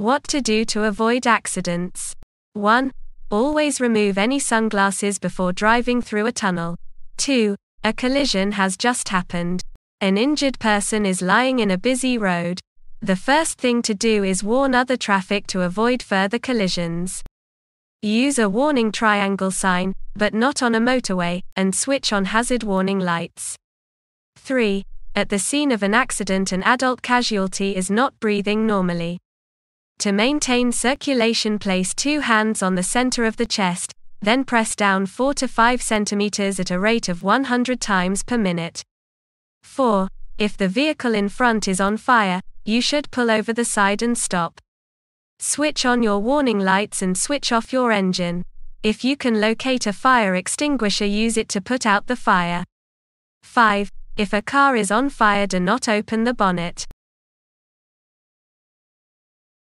What to do to avoid accidents. 1. Always remove any sunglasses before driving through a tunnel. 2. A collision has just happened. An injured person is lying in a busy road. The first thing to do is warn other traffic to avoid further collisions. Use a warning triangle sign, but not on a motorway, and switch on hazard warning lights. 3. At the scene of an accident, an adult casualty is not breathing normally. To maintain circulation, place two hands on the center of the chest, then press down 4 to 5 centimeters at a rate of 100 times per minute. 4. If the vehicle in front is on fire, you should pull over the side and stop. Switch on your warning lights and switch off your engine. If you can locate a fire extinguisher, use it to put out the fire. 5. If a car is on fire, do not open the bonnet.